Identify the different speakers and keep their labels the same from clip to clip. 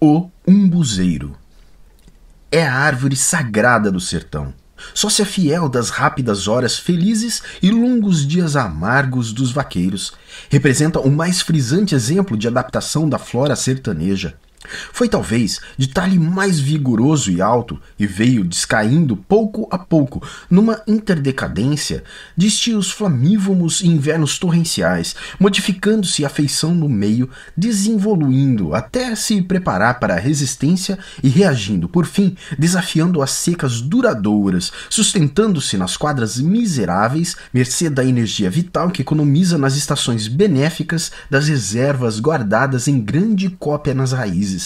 Speaker 1: O umbuzeiro é a árvore sagrada do sertão. Sócia é fiel das rápidas horas felizes e longos dias amargos dos vaqueiros, representa o mais frisante exemplo de adaptação da flora sertaneja. Foi talvez de talhe mais vigoroso e alto e veio descaindo pouco a pouco numa interdecadência de estios flamívomos e invernos torrenciais, modificando-se a feição no meio, desenvolvendo até se preparar para a resistência e reagindo, por fim, desafiando as secas duradouras, sustentando-se nas quadras miseráveis, mercê da energia vital que economiza nas estações benéficas das reservas guardadas em grande cópia nas raízes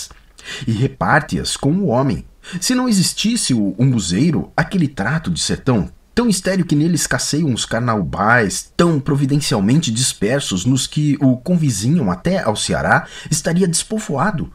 Speaker 1: e reparte-as com o homem. Se não existisse o umbuzeiro, aquele trato de sertão, tão estéreo que nele escasseiam os carnaubais, tão providencialmente dispersos nos que o convizinham até ao Ceará, estaria despovoado.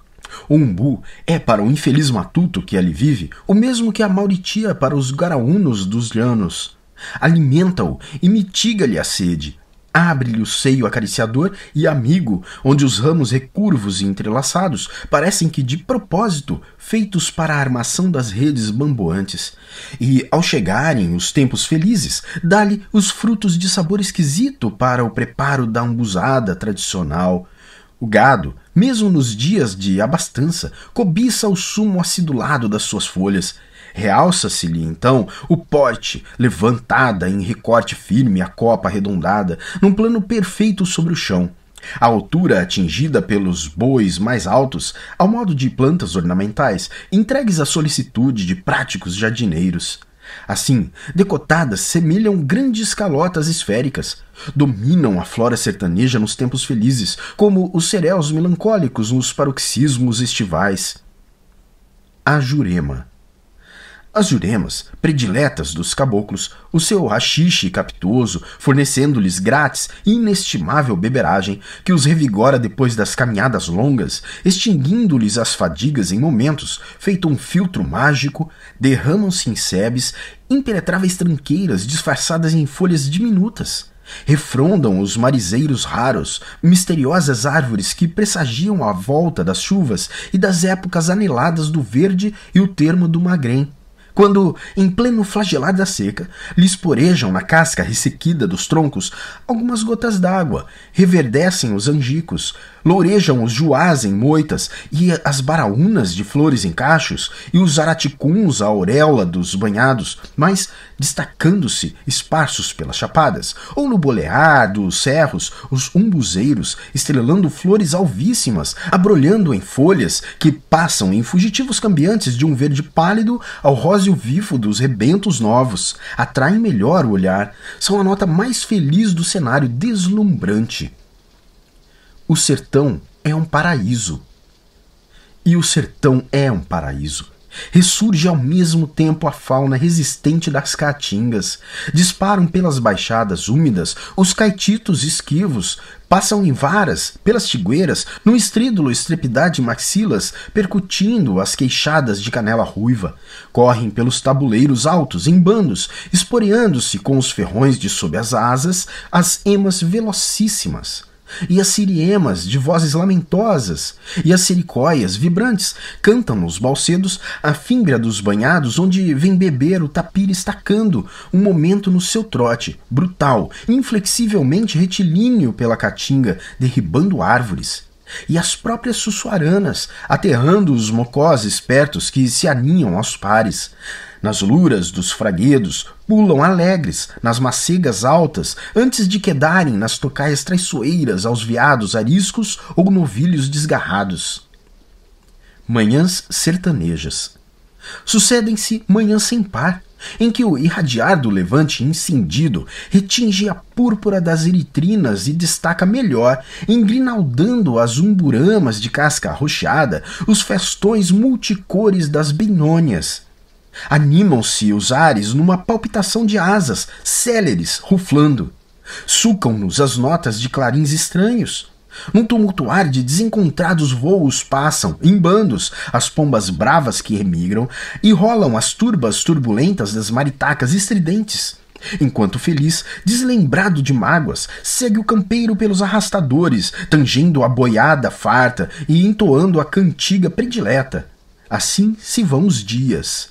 Speaker 1: O umbu é para o infeliz matuto que ali vive o mesmo que a mauritia para os garaúnos dos llanos. Alimenta-o e mitiga-lhe a sede, Abre-lhe o seio acariciador e amigo, onde os ramos recurvos e entrelaçados parecem que de propósito feitos para a armação das redes bamboantes. E, ao chegarem os tempos felizes, dá-lhe os frutos de sabor esquisito para o preparo da umbuzada tradicional. O gado, mesmo nos dias de abastança, cobiça o sumo acidulado das suas folhas Realça-se-lhe, então, o porte, levantada em recorte firme, a copa arredondada, num plano perfeito sobre o chão. A altura atingida pelos bois mais altos, ao modo de plantas ornamentais, entregues à solicitude de práticos jardineiros. Assim, decotadas semelham grandes calotas esféricas. Dominam a flora sertaneja nos tempos felizes, como os cereus melancólicos nos paroxismos estivais. A Jurema as juremas, prediletas dos caboclos, o seu rachixe capitoso, fornecendo-lhes grátis inestimável beberagem que os revigora depois das caminhadas longas, extinguindo-lhes as fadigas em momentos, feito um filtro mágico, derramam-se em sebes impenetráveis tranqueiras disfarçadas em folhas diminutas. Refrondam os marizeiros raros, misteriosas árvores que pressagiam a volta das chuvas e das épocas aneladas do verde e o termo do magrém quando, em pleno flagelar da seca, lhes porejam na casca ressequida dos troncos algumas gotas d'água, reverdecem os angicos, Lorejam os juás em moitas e as baraunas de flores em cachos e os araticuns à auréola dos banhados, mas destacando-se esparsos pelas chapadas, ou no bolear dos cerros, os umbuzeiros estrelando flores alvíssimas, abrolhando em folhas que passam em fugitivos cambiantes de um verde pálido ao róseo vivo dos rebentos novos, atraem melhor o olhar, são a nota mais feliz do cenário deslumbrante. O sertão é um paraíso. E o sertão é um paraíso. Ressurge ao mesmo tempo a fauna resistente das caatingas. Disparam pelas baixadas úmidas os caetitos esquivos, passam em varas, pelas tigueiras, num estrídulo estrepidar de maxilas, percutindo as queixadas de canela ruiva. Correm pelos tabuleiros altos, em bandos, esporeando-se com os ferrões de sob as asas, as emas velocíssimas e as siriemas, de vozes lamentosas, e as siricóias, vibrantes, cantam nos balcedos a fímbria dos banhados, onde vem beber o tapir estacando um momento no seu trote, brutal, inflexivelmente retilíneo pela caatinga, derribando árvores, e as próprias sussuaranas, aterrando os mocós espertos que se aninham aos pares. Nas luras dos fraguedos, pulam alegres, nas macegas altas, antes de quedarem nas tocaias traiçoeiras aos viados ariscos ou novilhos desgarrados. Manhãs sertanejas Sucedem-se manhãs sem par, em que o irradiar do levante incendido retinge a púrpura das eritrinas e destaca melhor, engrinaldando as umburamas de casca arroxeada, os festões multicores das benônias. Animam-se os ares numa palpitação de asas, céleres, ruflando. Sucam-nos as notas de clarins estranhos, num tumultuar de desencontrados voos passam, em bandos, as pombas bravas que emigram e rolam as turbas turbulentas das maritacas estridentes. Enquanto feliz, deslembrado de mágoas, segue o campeiro pelos arrastadores, tangendo a boiada farta e entoando a cantiga predileta. Assim se vão os dias.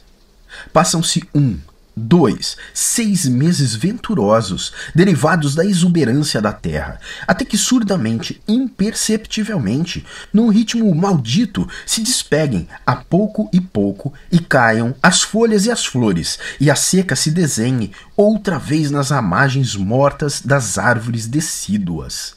Speaker 1: Passam-se um, 2. Seis meses venturosos, derivados da exuberância da terra, até que surdamente, imperceptivelmente, num ritmo maldito, se despeguem a pouco e pouco e caiam as folhas e as flores, e a seca se desenhe outra vez nas ramagens mortas das árvores decíduas.